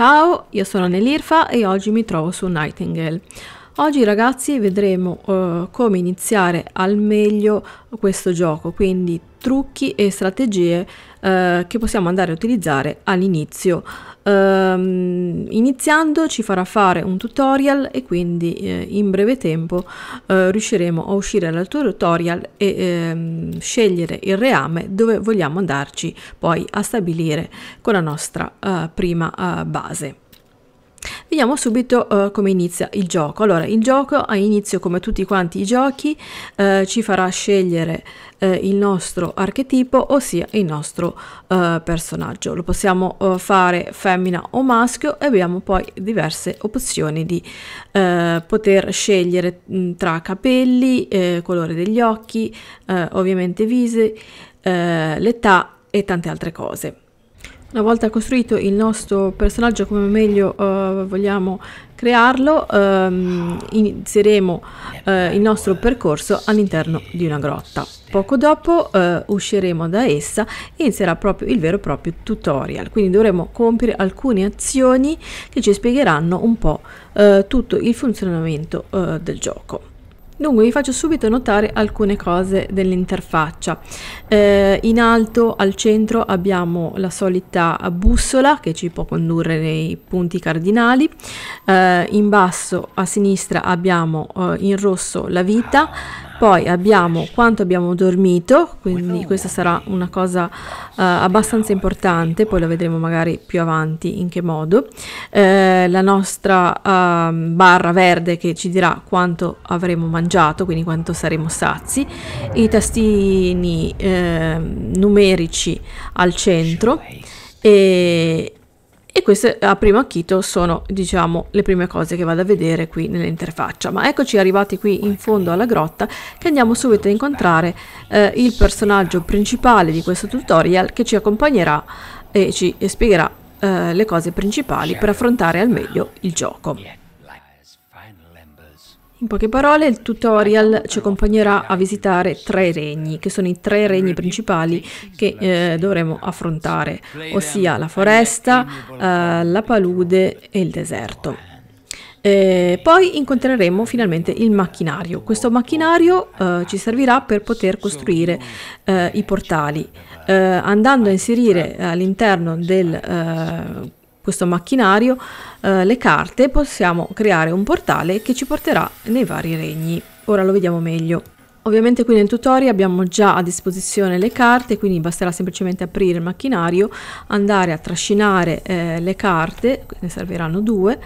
Ciao, io sono Nelirfa e oggi mi trovo su Nightingale. Oggi ragazzi vedremo eh, come iniziare al meglio questo gioco, quindi trucchi e strategie eh, che possiamo andare a utilizzare all'inizio. Ehm, iniziando ci farà fare un tutorial e quindi eh, in breve tempo eh, riusciremo a uscire dal tutorial e ehm, scegliere il reame dove vogliamo andarci poi a stabilire con la nostra eh, prima eh, base. Vediamo subito uh, come inizia il gioco. Allora, il gioco ha inizio come tutti quanti i giochi, uh, ci farà scegliere uh, il nostro archetipo, ossia il nostro personaggio. Lo possiamo fare femmina o maschio e abbiamo poi diverse opzioni di poter scegliere mh, mm, tra capelli, colore degli occhi, ovviamente vise, l'età e tante altre cose. Una volta costruito il nostro personaggio come meglio uh, vogliamo crearlo, um, inizieremo uh, il nostro percorso all'interno di una grotta. Poco dopo uh, usciremo da essa e inizierà proprio il vero e proprio tutorial, quindi dovremo compiere alcune azioni che ci spiegheranno un po' tutto il funzionamento del gioco. Dunque vi faccio subito notare alcune cose dell'interfaccia. Eh, in alto al centro abbiamo la solita bussola che ci può condurre nei punti cardinali, eh, in basso a sinistra abbiamo eh, in rosso la vita, poi abbiamo quanto abbiamo dormito, quindi questa sarà una cosa uh, abbastanza importante, poi la vedremo magari più avanti in che modo. Eh, la nostra uh, barra verde che ci dirà quanto avremo mangiato, quindi quanto saremo sazi. I tastini eh, numerici al centro. E, e queste a primo acchito sono, diciamo, le prime cose che vado a vedere qui nell'interfaccia. Ma eccoci arrivati qui in fondo alla grotta che andiamo subito a incontrare eh, il personaggio principale di questo tutorial che ci accompagnerà e ci spiegherà eh, le cose principali per certo. affrontare al meglio il gioco. In poche parole, il tutorial ci accompagnerà a visitare tre regni, che sono i tre regni principali che eh, dovremo affrontare, ossia la foresta, eh, la palude e il deserto. E eh, poi incontreremo finalmente il macchinario. Questo macchinario eh, ci servirà per poter costruire eh, i portali. Eh, andando a inserire all'interno del questo macchinario eh, le carte possiamo creare un portale che ci porterà nei vari regni. Ora lo vediamo meglio. Ovviamente qui nel tutorial abbiamo già a disposizione le carte, quindi basterà semplicemente aprire il macchinario, andare a trascinare eh, le carte, ne serviranno due,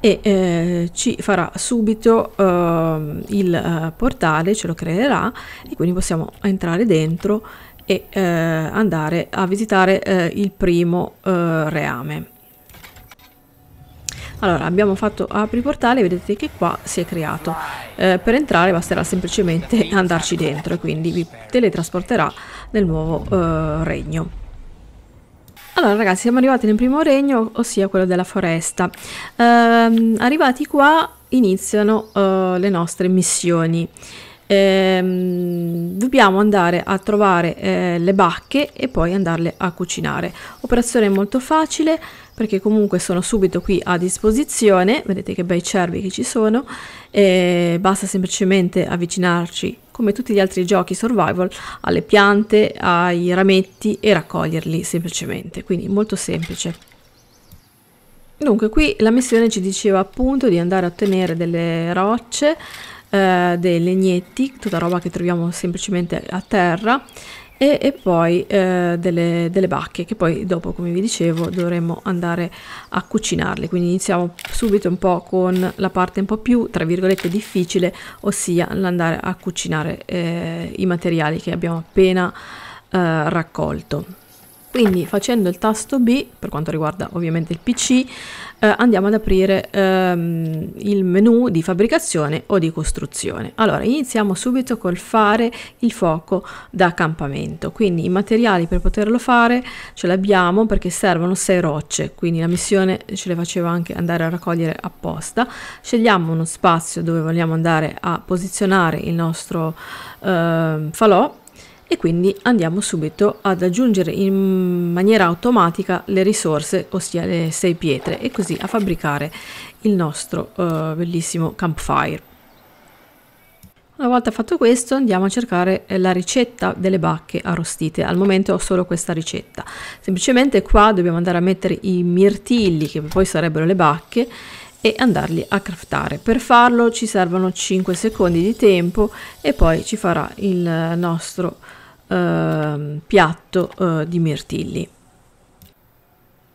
e eh, ci farà subito ehm, eh, il portale, ce lo creerà e quindi possiamo entrare dentro e eh, andare a visitare eh, il primo eh, reame. Allora abbiamo fatto apri portale, vedete che qua si è creato. Eh, per entrare basterà semplicemente andarci dentro e quindi vi teletrasporterà nel nuovo eh, regno. Allora ragazzi siamo arrivati nel primo regno, ossia quello della foresta. Eh, arrivati qua iniziano eh, le nostre missioni ehm, dobbiamo andare a trovare eh, le bacche e poi andarle a cucinare operazione molto facile perché comunque sono subito qui a disposizione vedete che bei cervi che ci sono eh, basta semplicemente avvicinarci come tutti gli altri giochi survival alle piante ai rametti e raccoglierli semplicemente quindi molto semplice Dunque, qui la missione ci diceva appunto di andare a ottenere delle rocce eh, dei legnetti, tutta roba che troviamo semplicemente a terra e, e poi eh, delle, delle, bacche che poi dopo come vi dicevo dovremo andare a cucinarle quindi iniziamo subito un po' con la parte un po' più tra virgolette difficile ossia l'andare a cucinare eh, i materiali che abbiamo appena eh, raccolto quindi facendo il tasto B, per quanto riguarda ovviamente il PC, eh, andiamo ad aprire ehm, il menu di fabbricazione o di costruzione. Allora, iniziamo subito col fare il fuoco da accampamento. Quindi i materiali per poterlo fare ce li abbiamo perché servono 6 rocce, quindi la missione ce le faceva anche andare a raccogliere apposta. Scegliamo uno spazio dove vogliamo andare a posizionare il nostro ehm, falò e quindi andiamo subito ad aggiungere in maniera automatica le risorse, ossia le sei pietre, e così a fabbricare il nostro uh, bellissimo campfire. Una volta fatto questo andiamo a cercare la ricetta delle bacche arrostite, al momento ho solo questa ricetta, semplicemente qua dobbiamo andare a mettere i mirtilli che poi sarebbero le bacche e andarli a craftare. Per farlo ci servono 5 secondi di tempo e poi ci farà il nostro Ehm, piatto eh, di mirtilli.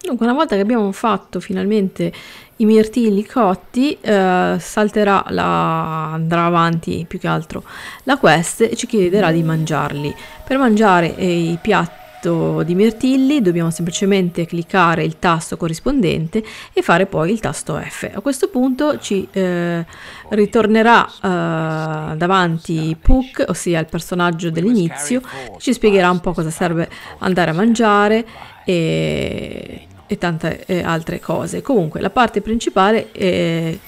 Dunque, una volta che abbiamo fatto finalmente i mirtilli cotti, eh, salterà la, andrà avanti più che altro la quest e ci chiederà di mangiarli. Per mangiare eh, i piatti piatto di mirtilli dobbiamo semplicemente cliccare il tasto corrispondente e fare poi il tasto F. A questo punto ci eh, ritornerà eh, davanti Puck, ossia il personaggio dell'inizio, ci spiegherà un po' cosa serve andare a mangiare e, e tante eh, altre cose. Comunque la parte principale eh,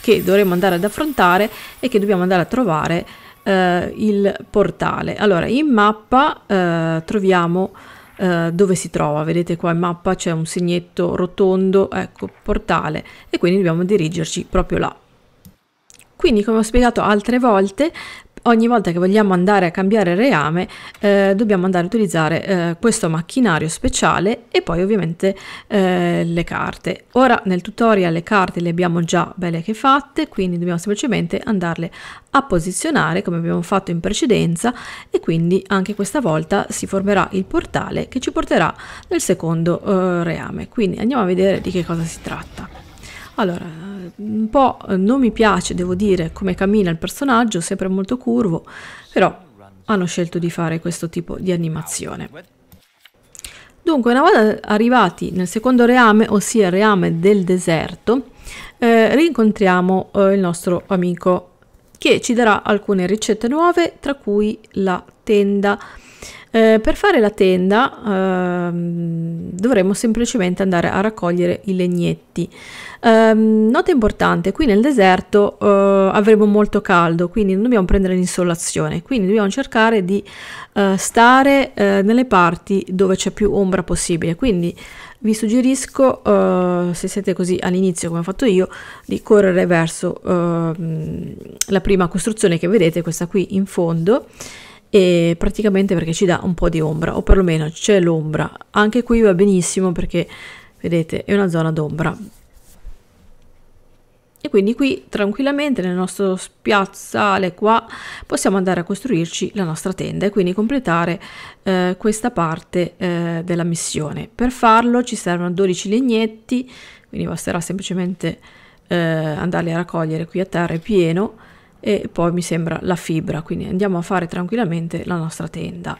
che dovremo andare ad affrontare è che dobbiamo andare a trovare eh, il portale. Allora, in mappa eh, troviamo eh, dove si trova, vedete qua in mappa c'è un segnetto rotondo, ecco, portale, e quindi dobbiamo dirigerci proprio là. Quindi, come ho spiegato altre volte, ogni volta che vogliamo andare a cambiare reame eh, dobbiamo andare a utilizzare eh, questo macchinario speciale e poi ovviamente eh, le carte ora nel tutorial le carte le abbiamo già belle che fatte quindi dobbiamo semplicemente andarle a posizionare come abbiamo fatto in precedenza e quindi anche questa volta si formerà il portale che ci porterà nel secondo eh, reame quindi andiamo a vedere di che cosa si tratta allora, un po' non mi piace, devo dire, come cammina il personaggio, sempre molto curvo, però hanno scelto di fare questo tipo di animazione. Dunque, una volta arrivati nel secondo reame, ossia il reame del deserto, eh, rincontriamo eh, il nostro amico che ci darà alcune ricette nuove, tra cui la tenda. Eh, per fare la tenda ehm, dovremo semplicemente andare a raccogliere i legnetti. Eh, nota importante, qui nel deserto eh, avremo molto caldo, quindi non dobbiamo prendere l'insolazione, quindi dobbiamo cercare di eh, stare eh, nelle parti dove c'è più ombra possibile. Quindi vi suggerisco, eh, se siete così all'inizio come ho fatto io, di correre verso ehm, la prima costruzione che vedete, questa qui in fondo e praticamente perché ci dà un po' di ombra o perlomeno c'è l'ombra anche qui va benissimo perché vedete è una zona d'ombra e quindi qui tranquillamente nel nostro spiazzale qua possiamo andare a costruirci la nostra tenda e quindi completare eh, questa parte eh, della missione per farlo ci servono 12 legnetti quindi basterà semplicemente eh, andarli a raccogliere qui a terra è pieno e poi mi sembra la fibra quindi andiamo a fare tranquillamente la nostra tenda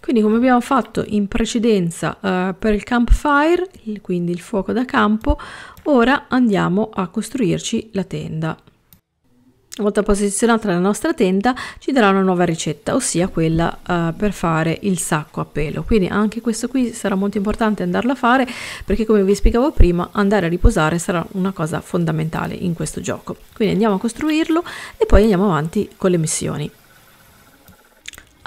quindi come abbiamo fatto in precedenza eh, per il campfire quindi il fuoco da campo ora andiamo a costruirci la tenda una volta posizionata la nostra tenda ci darà una nuova ricetta, ossia quella eh, per fare il sacco a pelo. Quindi anche questo qui sarà molto importante andarlo a fare perché come vi spiegavo prima andare a riposare sarà una cosa fondamentale in questo gioco. Quindi andiamo a costruirlo e poi andiamo avanti con le missioni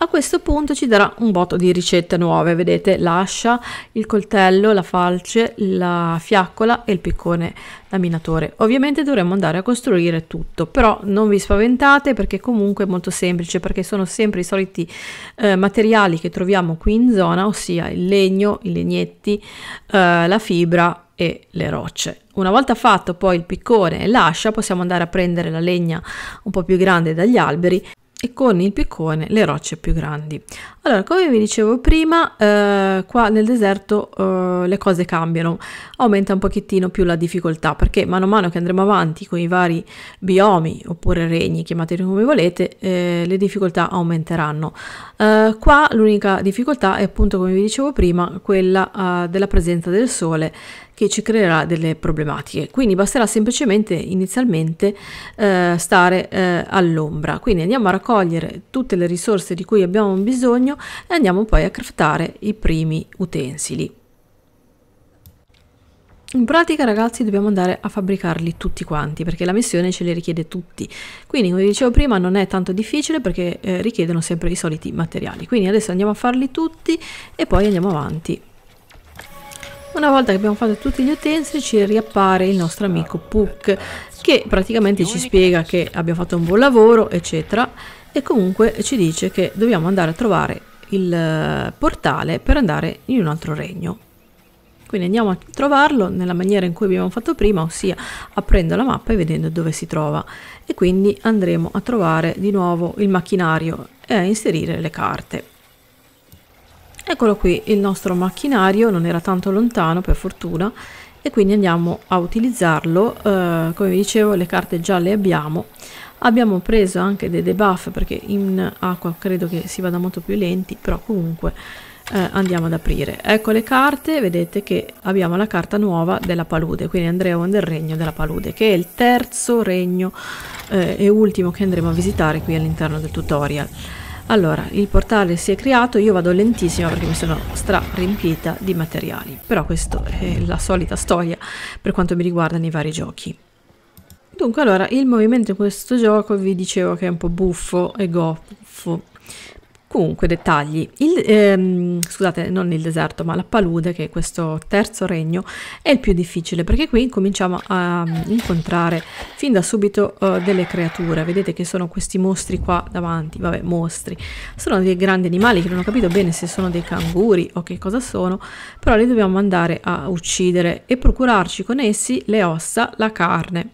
a questo punto ci darà un botto di ricette nuove vedete l'ascia il coltello la falce la fiaccola e il piccone laminatore ovviamente dovremmo andare a costruire tutto però non vi spaventate perché comunque è molto semplice perché sono sempre i soliti eh, materiali che troviamo qui in zona ossia il legno i legnetti eh, la fibra e le rocce una volta fatto poi il piccone e l'ascia possiamo andare a prendere la legna un po' più grande dagli alberi e con il piccone le rocce più grandi. Allora, come vi dicevo prima, eh, qua nel deserto eh, le cose cambiano, aumenta un pochettino più la difficoltà, perché mano a mano che andremo avanti con i vari biomi, oppure regni, chiamateli come volete, eh, le difficoltà aumenteranno. Eh, qua l'unica difficoltà è appunto, come vi dicevo prima, quella eh, della presenza del sole che ci creerà delle problematiche. Quindi basterà semplicemente inizialmente eh, stare all'ombra. Quindi andiamo a raccogliere tutte le risorse di cui abbiamo bisogno e andiamo poi a craftare i primi utensili. In pratica ragazzi dobbiamo andare a fabbricarli tutti quanti perché la missione ce li richiede tutti, quindi come dicevo prima non è tanto difficile perché eh, richiedono sempre i soliti materiali, quindi adesso andiamo a farli tutti e poi andiamo avanti. Una volta che abbiamo fatto tutti gli utensili ci riappare il nostro amico Puck che praticamente ci spiega che abbiamo fatto un buon lavoro eccetera e comunque ci dice che dobbiamo andare a trovare il eh, portale per andare in un altro regno. Quindi andiamo a trovarlo nella maniera in cui abbiamo fatto prima, ossia aprendo la mappa e vedendo dove si trova. E quindi andremo a trovare di nuovo il macchinario e a inserire le carte. Eccolo qui, il nostro macchinario non era tanto lontano per fortuna e quindi andiamo a utilizzarlo. Eh, come vi dicevo le carte già le abbiamo Abbiamo preso anche dei debuff perché in acqua credo che si vada molto più lenti, però comunque eh, andiamo ad aprire. Ecco le carte, vedete che abbiamo la carta nuova della palude, quindi andremo nel regno della palude, che è il terzo regno eh, e ultimo che andremo a visitare qui all'interno del tutorial. Allora, il portale si è creato, io vado lentissima perché mi sono stra riempita di materiali, però questa è la solita storia per quanto mi riguarda nei vari giochi. Dunque, allora, il movimento in questo gioco vi dicevo che è un po' buffo e goffo. Comunque, dettagli. Il, ehm, scusate, non il deserto, ma la palude, che è questo terzo regno, è il più difficile perché qui cominciamo a mm, incontrare fin da subito eh, delle creature. Vedete che sono questi mostri qua davanti, vabbè, mostri. Sono dei grandi animali che non ho capito bene se sono dei canguri o che cosa sono, però li dobbiamo andare a uccidere e procurarci con essi le ossa, la carne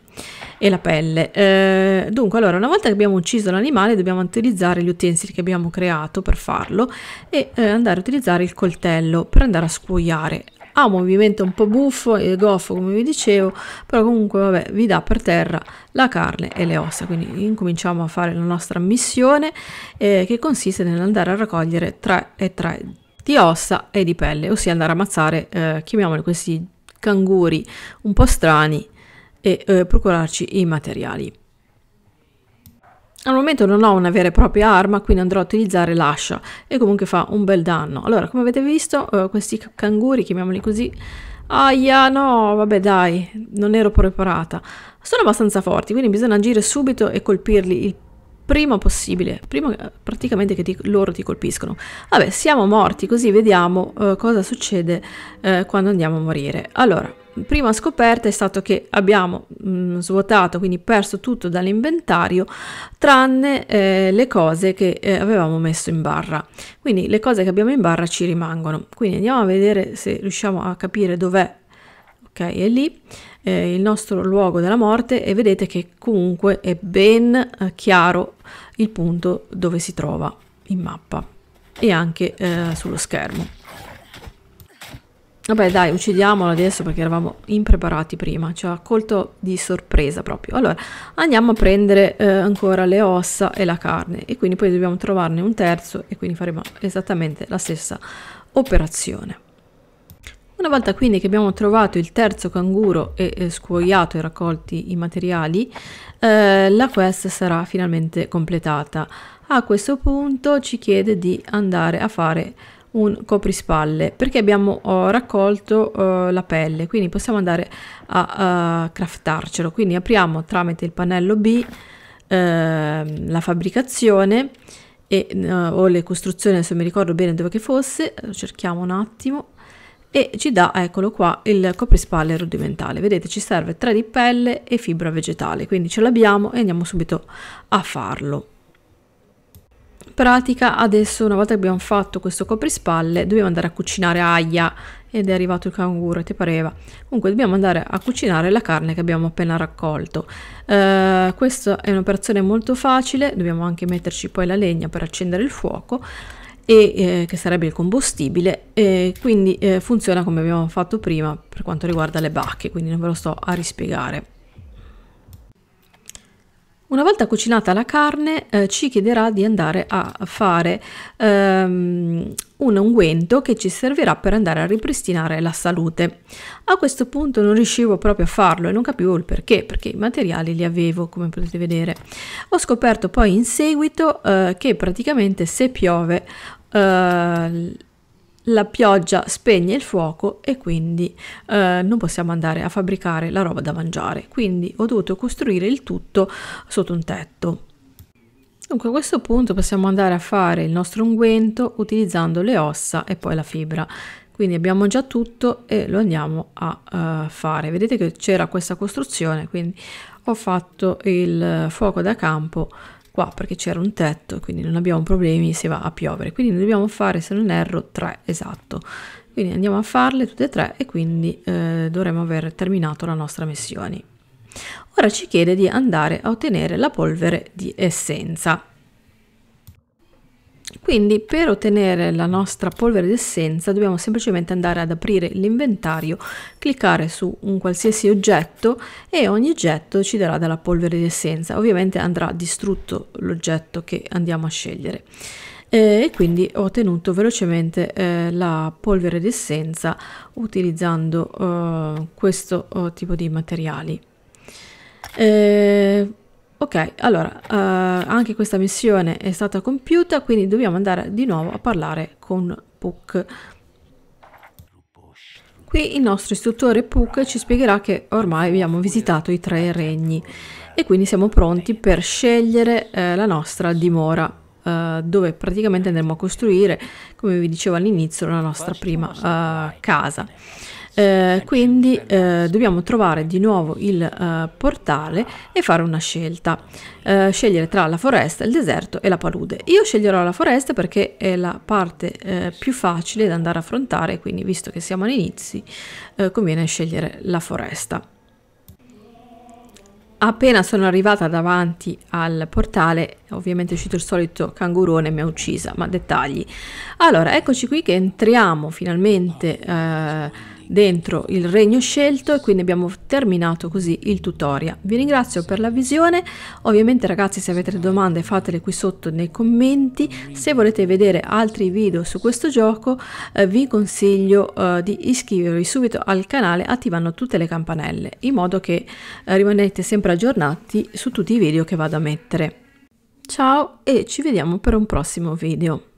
e la pelle. Eh, dunque, allora, una volta che abbiamo ucciso l'animale, dobbiamo utilizzare gli utensili che abbiamo creato per farlo e eh, andare a utilizzare il coltello per andare a scuoiare. Ha un movimento un po' buffo e goffo, come vi dicevo, però comunque vabbè, vi dà per terra la carne e le ossa. Quindi incominciamo a fare la nostra missione eh, che consiste nell'andare a raccogliere 3 e 3 di ossa e di pelle, ossia andare a ammazzare, eh, chiamiamoli questi canguri un po' strani e eh, procurarci i materiali. Al momento non ho una vera e propria arma, quindi andrò a utilizzare l'ascia e comunque fa un bel danno. Allora, come avete visto, eh, questi canguri, chiamiamoli così, Aia, no, vabbè dai, non ero preparata. Sono abbastanza forti, quindi bisogna agire subito e colpirli il prima possibile, prima eh, praticamente che ti, loro ti colpiscono. Vabbè, siamo morti, così vediamo eh, cosa succede eh, quando andiamo a morire. Allora, prima scoperta è stato che abbiamo mh, mm, svuotato, quindi perso tutto dall'inventario, tranne eh, le cose che eh, avevamo messo in barra. Quindi le cose che abbiamo in barra ci rimangono. Quindi andiamo a vedere se riusciamo a capire dov'è ok è lì eh, il nostro luogo della morte e vedete che comunque è ben eh, chiaro il punto dove si trova in mappa e anche eh, sullo schermo vabbè dai uccidiamolo adesso perché eravamo impreparati prima ci ha colto di sorpresa proprio allora andiamo a prendere eh, ancora le ossa e la carne e quindi poi dobbiamo trovarne un terzo e quindi faremo esattamente la stessa operazione una volta quindi che abbiamo trovato il terzo canguro e eh, scuoiato e raccolti i materiali, eh, la quest sarà finalmente completata. A questo punto ci chiede di andare a fare un coprispalle perché abbiamo oh, raccolto uh, la pelle quindi possiamo andare a uh, craftarcelo quindi apriamo tramite il pannello B uh, la fabbricazione e, eh, o le costruzioni adesso mi ricordo bene dove che fosse eh, cerchiamo un attimo e ci dà, eccolo qua, il coprispalle rudimentale. Vedete, ci serve 3 di pelle e fibra vegetale, quindi ce l'abbiamo e andiamo subito a farlo. In pratica adesso una volta che abbiamo fatto questo coprispalle dobbiamo andare a cucinare aia ed è arrivato il canguro ti pareva comunque dobbiamo andare a cucinare la carne che abbiamo appena raccolto eh, questa è un'operazione molto facile dobbiamo anche metterci poi la legna per accendere il fuoco e eh, che sarebbe il combustibile e quindi eh, funziona come abbiamo fatto prima per quanto riguarda le bacche quindi non ve lo sto a rispiegare una volta cucinata la carne eh, ci chiederà di andare a fare ehm, un unguento che ci servirà per andare a ripristinare la salute. A questo punto non riuscivo proprio a farlo e non capivo il perché, perché i materiali li avevo come potete vedere. Ho scoperto poi in seguito eh, che praticamente se piove eh, la pioggia spegne il fuoco e quindi eh, non possiamo andare a fabbricare la roba da mangiare. Quindi ho dovuto costruire il tutto sotto un tetto. Dunque a questo punto possiamo andare a fare il nostro unguento utilizzando le ossa e poi la fibra. Quindi abbiamo già tutto e lo andiamo a uh, fare. Vedete che c'era questa costruzione, quindi ho fatto il fuoco da campo qua perché c'era un tetto, quindi non abbiamo problemi se va a piovere. Quindi ne dobbiamo fare, se non erro, tre, esatto. Quindi andiamo a farle tutte e tre e quindi eh, dovremo aver terminato la nostra missione. Ora ci chiede di andare a ottenere la polvere di essenza. Quindi per ottenere la nostra polvere d'essenza dobbiamo semplicemente andare ad aprire l'inventario, cliccare su un qualsiasi oggetto e ogni oggetto ci darà della polvere d'essenza. Ovviamente andrà distrutto l'oggetto che andiamo a scegliere. Eh, e quindi ho ottenuto velocemente eh, la polvere d'essenza utilizzando eh, questo eh, tipo di materiali. Eh, Ok, allora, eh, anche questa missione è stata compiuta, quindi dobbiamo andare di nuovo a parlare con Puck. Qui il nostro istruttore Puck ci spiegherà che ormai abbiamo visitato i tre regni e quindi siamo pronti per scegliere eh, la nostra dimora eh, dove praticamente andremo a costruire, come vi dicevo all'inizio, la nostra prima uh, casa. Eh, quindi eh, dobbiamo trovare di nuovo il eh, portale e fare una scelta. Eh, scegliere tra la foresta, il deserto e la palude. Io sceglierò la foresta perché è la parte eh, più facile da andare a affrontare, quindi visto che siamo all'inizio conviene scegliere la foresta. Appena sono arrivata davanti al portale, ovviamente è uscito il solito cangurone e mi ha uccisa, ma dettagli. Allora, eccoci qui che entriamo finalmente dentro il regno scelto e quindi abbiamo terminato così il tutorial. Vi ringrazio per la visione, ovviamente ragazzi se avete domande fatele qui sotto nei commenti, se volete vedere altri video su questo gioco eh, vi consiglio eh, di iscrivervi subito al canale attivando tutte le campanelle in modo che eh, rimanete sempre aggiornati su tutti i video che vado a mettere. Ciao e ci vediamo per un prossimo video.